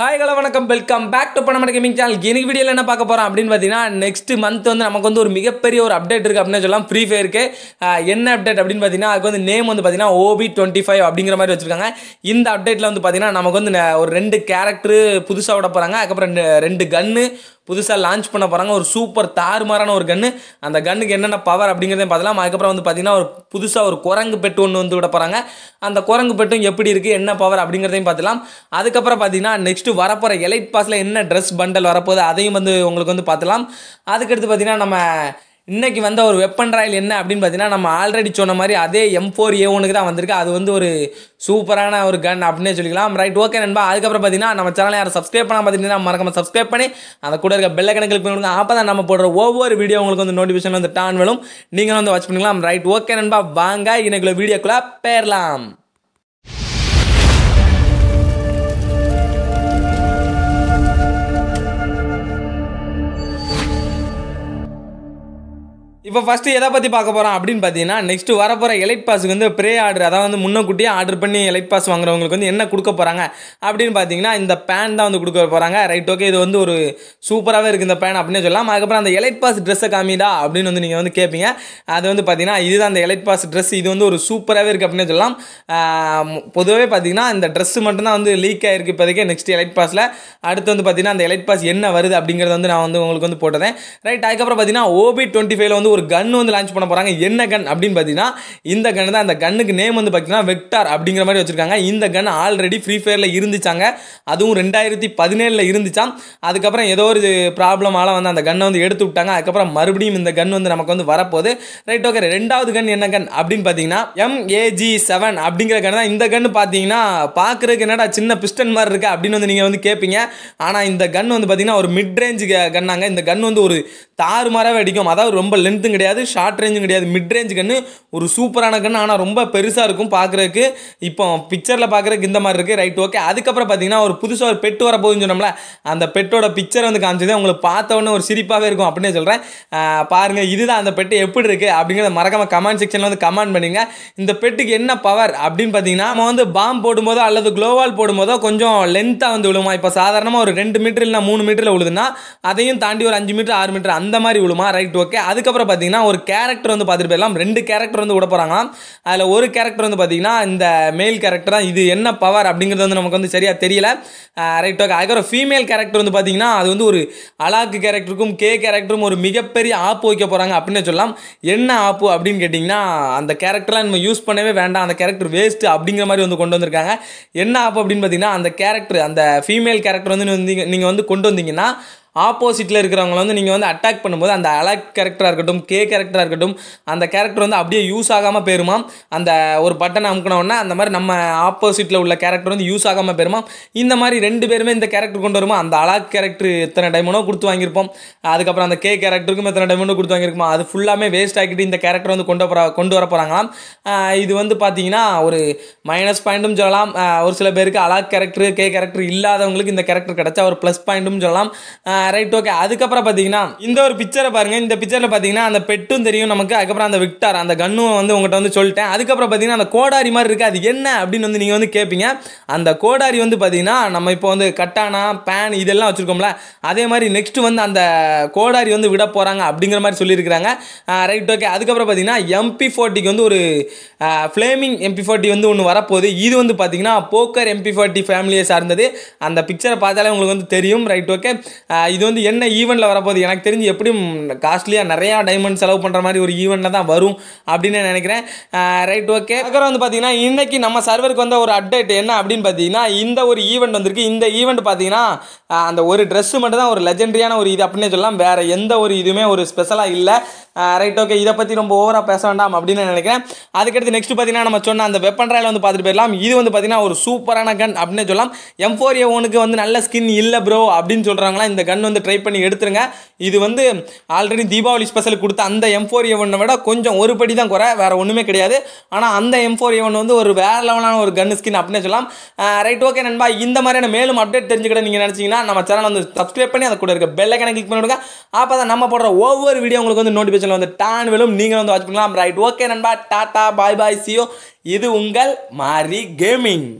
hi hello வணக்கம் welcome back to பணமட gaming channel எனக்கு வீடியோவில் என்ன பார்க்க போகிறோம் அப்படின்னு பார்த்தீங்கன்னா நெக்ஸ்ட் மந்த் வந்து நமக்கு வந்து ஒரு மிகப்பெரிய ஒரு அப்டேட் இருக்குது அப்படின்னு சொல்லலாம் ஃப்ரீ ஃபயருக்கு என்ன அப்டேட் அப்படின்னு பார்த்தீங்கன்னா அதுக்கு வந்து நேம் வந்து பார்த்தீங்கன்னா ஓபி டுவெண்ட்டி ஃபைவ் அப்படிங்கிற மாதிரி வச்சுருக்காங்க இந்த அப்டேட்டில் வந்து பார்த்தீங்கன்னா நமக்கு வந்து ஒரு ரெண்டு கேரக்டரு புதுசாக விட போகிறாங்க அதுக்கப்புறம் ரெண்டு கன்னு புதுசாக லான்ச் பண்ண போகிறாங்க ஒரு சூப்பர் தாறுமாறான ஒரு கன்று அந்த கன்னுக்கு என்னென்ன பவர் அப்படிங்கிறதையும் பார்த்தலாம் அதுக்கப்புறம் வந்து பார்த்திங்கன்னா ஒரு புதுசாக ஒரு குரங்கு பெட்டு ஒன்று வந்து விட போகிறாங்க அந்த குரங்கு பெட்டும் எப்படி இருக்குது என்ன பவர் அப்படிங்கிறதையும் பார்த்துலாம் அதுக்கப்புறம் பார்த்திங்கன்னா நெக்ஸ்ட்டு வரப்போகிற எலைட் பாஸில் என்ன ட்ரெஸ் பண்டல் வரப்போகுது அதையும் வந்து உங்களுக்கு வந்து பார்த்துலாம் அதுக்கடுத்து பார்த்திங்கன்னா நம்ம இன்றைக்கி வந்த ஒரு வெப்பன் ராயல் என்ன அப்படின்னு பார்த்தீங்கன்னா நம்ம ஆல்ரெடி சொன்ன மாதிரி அதே எம் ஃபோர் ஏ ஒனுக்கு தான் வந்திருக்கு அது வந்து ஒரு சூப்பரான ஒரு கன் அப்படின்னே சொல்லிக்கலாம் ரைட் ஓகே நண்பா அதுக்கப்புறம் பார்த்தீங்கன்னா நம்ம சேனல் யாரும் சப்ஸ்கிரைப் பண்ணால் பார்த்தீங்கன்னா மறக்காம சப்ஸ்கிரைப் பண்ணி அந்த கூட இருக்க பெல்ல கணக்கில் போய் அப்போ தான் நம்ம போடுற ஒவ்வொரு வீடியோ உங்களுக்கு வந்து நோட்டிஃபிகேஷன் வந்து டான் வேணும் நீங்களும் வந்து வாட்ச் பண்ணிக்கலாம் ரைட் ஓகே நண்பா வாங்க இன்னைக்குள்ள வீடியோக்குள்ளே பேரலாம் இப்போ ஃபஸ்ட்டு எதை பற்றி பார்க்க போகிறோம் அப்படின்னு பார்த்தீங்கன்னா நெக்ஸ்ட்டு வரப்போகிற எலைட் பாஸுக்கு வந்து ப்ரே ஆர்டர் அதாவது வந்து முன்னக்கூட்டியே ஆர்டர் பண்ணி எலைட் பாஸ் வாங்குறவங்களுக்கு வந்து என்ன கொடுக்க போகிறாங்க அப்படின்னு பார்த்தீங்கன்னா இந்த பேன் தான் வந்து கொடுக்க போகிறாங்க ரைட் ஓகே இது வந்து ஒரு சூப்பராகவே இருக்குது இந்த பேன் அப்படின்னு சொல்லலாம் அதுக்கப்புறம் அந்த எலைட் பாஸ் ட்ரெஸ்ஸை காமிடா அப்படின்னு வந்து நீங்கள் வந்து கேட்பீங்க அது வந்து பார்த்தீங்கன்னா இதுதான் அந்த எலைட் பாஸ் ட்ரெஸ் இது வந்து ஒரு சூப்பராகவே இருக்குது அப்படின்னு சொல்லலாம் பொதுவாகவே பார்த்தீங்கன்னா இந்த ட்ரெஸ்ஸு மட்டும்தான் வந்து லீக் ஆகிருக்கு இப்போதைக்கு நெக்ஸ்ட் எலைட் பாஸில் அடுத்து வந்து பார்த்தீங்கன்னா அந்த எலைட் பாஸ் என்ன வருது அப்படிங்கிறது வந்து நான் வந்து உங்களுக்கு வந்து போட்டதேன் ரைட் அதுக்கப்புறம் பார்த்தீங்கன்னா ஓபி டுவெண்ட்டி ஃபைவ்ல வந்து வந்து ஒரு கன் வந்து லான்ச் பண்ண போகிறாங்க என்ன கன் அப்படின்னு பார்த்தீங்கன்னா இந்த கன்னு தான் அந்த கன்னுக்கு நேம் வந்து பார்த்தீங்கன்னா வெக்டார் அப்படிங்கிற மாதிரி வச்சுருக்காங்க இந்த கன் ஆல்ரெடி ஃப்ரீ ஃபயரில் இருந்துச்சாங்க அதுவும் ரெண்டாயிரத்தி பதினேழில் இருந்துச்சான் அதுக்கப்புறம் ஏதோ ஒரு ப்ராப்ளமால வந்து அந்த கன்னை வந்து எடுத்து விட்டாங்க அதுக்கப்புறம் மறுபடியும் இந்த கன் வந்து நமக்கு வந்து வரப்போகுது ரைட் ஓகே ரெண்டாவது கன் என்ன கன் அப்படின்னு பார்த்தீங்கன்னா எம்ஏஜி செவன் அப்படிங்கிற கன் தான் இந்த கன் பார்த்தீங்கன்னா பார்க்குறதுக்கு என்னடா சின்ன பிஸ்டன் மாதிரி இருக்குது அப்படின்னு வந்து நீங்கள் வந்து கேட்பீங்க ஆனால் இந்த கன் வந்து பார்த்தீங்கன்னா ஒரு மிட் ரேஞ்சு கன்னாங்க இந்த கன் வந்து ஒரு தாறுமாறாகவே அடிக்கும் அதாவது ரொம்ப லென்த் லென்த்தும் கிடையாது ஷார்ட் ரேஞ்சும் கிடையாது மிட் ரேஞ்ச் கன்று ஒரு சூப்பரான கன்று ஆனால் ரொம்ப பெருசாக இருக்கும் பார்க்குறதுக்கு இப்போ பிக்சரில் பார்க்குறதுக்கு இந்த மாதிரி இருக்குது ரைட் ஓகே அதுக்கப்புறம் பார்த்தீங்கன்னா ஒரு புதுசாக ஒரு பெட் வர போகுதுன்னு சொன்னோம்ல அந்த பெட்டோட பிக்சர் வந்து காமிச்சது உங்களுக்கு பார்த்தவொன்னே ஒரு சிரிப்பாகவே இருக்கும் அப்படின்னு சொல்கிறேன் பாருங்கள் இதுதான் அந்த பெட்டு எப்படி இருக்குது அப்படிங்கிறத மறக்காமல் கமெண்ட் செக்ஷனில் வந்து கமெண்ட் பண்ணுங்க இந்த பெட்டுக்கு என்ன பவர் அப்படின்னு பார்த்தீங்கன்னா நம்ம வந்து பாம் போடும்போதோ அல்லது க்ளோவால் போடும்போதோ கொஞ்சம் லென்த்தாக வந்து விழுமா இப்போ சாதாரணமாக ஒரு ரெண்டு மீட்டர் இல்லைனா மூணு மீட்டரில் விழுதுன்னா அதையும் தாண்டி ஒரு அஞ்சு மீட்டர் ஆறு மீட்டர் அந்த மாதிரி விழுமா ரைட் ஓகே அதுக்கப்புறம் பார்த்தீங்கன்னா ஒரு கேரக்டர் வந்து பார்த்துட்டு போயிடலாம் ரெண்டு கேரக்டர் வந்து விட போகிறாங்களாம் அதில் ஒரு கேரக்டர் வந்து பார்த்தீங்கன்னா இந்த மேல் கேரக்டர் தான் இது என்ன பவர் அப்படிங்கிறது வந்து நமக்கு வந்து சரியாக தெரியல ரைட் ஓகே அதுக்கப்புறம் ஃபீமேல் கேரக்டர் வந்து பார்த்தீங்கன்னா அது வந்து ஒரு அலாக்கு கேரக்டருக்கும் கே கேரக்டரும் ஒரு மிகப்பெரிய ஆப்பு வைக்க போகிறாங்க அப்படின்னு சொல்லலாம் என்ன ஆப்பு அப்படின்னு கேட்டிங்கன்னா அந்த கேரக்டர்லாம் நம்ம யூஸ் பண்ணவே வேண்டாம் அந்த கேரக்டர் வேஸ்ட்டு அப்படிங்கிற மாதிரி வந்து கொண்டு வந்திருக்காங்க என்ன ஆப்பு அப்படின்னு பார்த்தீங்கன்னா அந்த கேரக்டர் அந்த ஃபீமேல் கேரக்டர் வந்து நீங்கள் வந்து கொண்டு வந்தீங்கன்னா ஆப்போசிட்டில் இருக்கிறவங்களை வந்து நீங்கள் வந்து அட்டாக் பண்ணும்போது அந்த அலக் கேரக்டராக இருக்கட்டும் கே கேரக்டராக இருக்கட்டும் அந்த கேரக்டர் வந்து அப்படியே யூஸ் ஆகாமல் போயிருமா அந்த ஒரு பட்டனை அமுக்கினோடனே அந்த மாதிரி நம்ம ஆப்போசிட்டில் உள்ள கேரக்டர் வந்து யூஸ் ஆகாமல் போயிருமா இந்த மாதிரி ரெண்டு பேருமே இந்த கேரக்டர் கொண்டு வருமா அந்த அலாக் கேரக்டர் எத்தனை டைமனோ கொடுத்து வாங்கியிருப்போம் அதுக்கப்புறம் அந்த கே கேரக்டருக்கும் எத்தனை டைமனோ கொடுத்து வாங்கியிருப்போம் அது ஃபுல்லாமே வேஸ்ட் ஆகிட்டு இந்த கேரக்டர் வந்து கொண்டு போகிற கொண்டு வர போகிறாங்களாம் இது வந்து பார்த்தீங்கன்னா ஒரு மைனஸ் பாயிண்ட்டும் சொல்லலாம் ஒரு சில பேருக்கு அலாக் கேரக்டர் கே கேரக்டர் இல்லாதவங்களுக்கு இந்த கேரக்டர் கிடச்சா ஒரு ப்ளஸ் பாயிண்ட்டும் சொல்லலாம் ரைட் ஓகே அதுக்கப்புறம் பார்த்தீங்கன்னா இந்த ஒரு பிக்சரை பாருங்க இந்த பிக்சரில் பார்த்தீங்கன்னா அந்த பெட்டும் தெரியும் நமக்கு அதுக்கப்புறம் அந்த விக்டார் அந்த கண்ணும் வந்து உங்கள்கிட்ட வந்து சொல்லிட்டேன் அதுக்கப்புறம் பார்த்தீங்கன்னா அந்த கோடாரி மாதிரி இருக்குது அது என்ன அப்படின்னு வந்து நீங்கள் வந்து கேட்பீங்க அந்த கோடாரி வந்து பார்த்தீங்கன்னா நம்ம இப்போ வந்து கட்டானா பேன் இதெல்லாம் வச்சுருக்கோம்ல அதே மாதிரி நெக்ஸ்ட்டு வந்து அந்த கோடாரி வந்து விட போகிறாங்க அப்படிங்கிற மாதிரி சொல்லியிருக்கிறாங்க ரைட் ஓகே அதுக்கப்புறம் பார்த்தீங்கன்னா எம்பி ஃபோர்ட்டிக்கு வந்து ஒரு ஃப்ளேமிங் எம்பி ஃபோர்ட்டி வந்து ஒன்று வரப்போகுது இது வந்து பார்த்தீங்கன்னா போக்கர் எம்பி ஃபோர்ட்டி ஃபேமிலியை சார்ந்தது அந்த பிக்சரை பார்த்தாலே உங்களுக்கு வந்து தெரியும் ரைட் ஓகே இது வந்து என்ன ஈவெண்ட்டில் வரப்போகுது எனக்கு தெரிஞ்சு எப்படியும் காஸ்ட்லியாக நிறையா டைமண்ட் செலவு பண்ணுற மாதிரி ஒரு ஈவெண்ட்டில் தான் வரும் அப்படின்னு நினைக்கிறேன் ரைட் ஓகே அப்புறம் வந்து பார்த்தீங்கன்னா இன்றைக்கி நம்ம சர்வருக்கு வந்த ஒரு அப்டேட் என்ன அப்படின்னு பார்த்தீங்கன்னா இந்த ஒரு ஈவெண்ட் வந்திருக்கு இந்த ஈவெண்ட் பார்த்தீங்கன்னா அந்த ஒரு ட்ரெஸ்ஸு மட்டும் தான் ஒரு லெஜெண்டரியான ஒரு இது அப்படின்னே சொல்லலாம் வேறு எந்த ஒரு இதுவுமே ஒரு ஸ்பெஷலாக இல்லை ரைட் ஓகே இதை பற்றி ரொம்ப ஓவராக பேச வேண்டாம் அப்படின்னு நினைக்கிறேன் அதுக்கடுத்து நெக்ஸ்ட் பார்த்தீங்கன்னா நம்ம சொன்ன அந்த வெப்பன் ராயில் வந்து பார்த்துட்டு போயிடலாம் இது வந்து பார்த்தீங்கன்னா ஒரு சூப்பரான கன் அப்படின்னு சொல்லலாம் எம் ஃபோர் ஏ ஒனுக்கு வந்து நல்ல ஸ்கின் இல்லை ப்ரோ அப்படின்னு சொல்கிறாங்களா இந்த கன் கன் வந்து ட்ரை பண்ணி எடுத்துருங்க இது வந்து ஆல்ரெடி தீபாவளி ஸ்பெஷல் கொடுத்த அந்த எம் ஃபோர் எவனை விட கொஞ்சம் ஒரு படி தான் குறை வேறு ஒன்றுமே கிடையாது ஆனால் அந்த எம் ஃபோர் எவன் வந்து ஒரு வேறு லெவலான ஒரு கன் ஸ்கின் அப்படின்னு சொல்லலாம் ரைட் ஓகே நண்பா இந்த மாதிரியான மேலும் அப்டேட் தெரிஞ்சுக்கிட்ட நீங்கள் நினச்சிங்கன்னா நம்ம சேனல் வந்து சப்ஸ்கிரைப் பண்ணி அதை கூட இருக்க பெல்லை கணக்கு கிளிக் பண்ணிவிடுங்க அப்போ தான் நம்ம போடுற ஒவ்வொரு வீடியோ உங்களுக்கு வந்து நோட்டிஃபிகேஷன் வந்து டான் வெளும் நீங்கள் வந்து வாட்ச் பண்ணலாம் ரைட் ஓகே நண்பா டாட்டா பாய் பாய் சியோ இது உங்கள் மாரி கேமிங்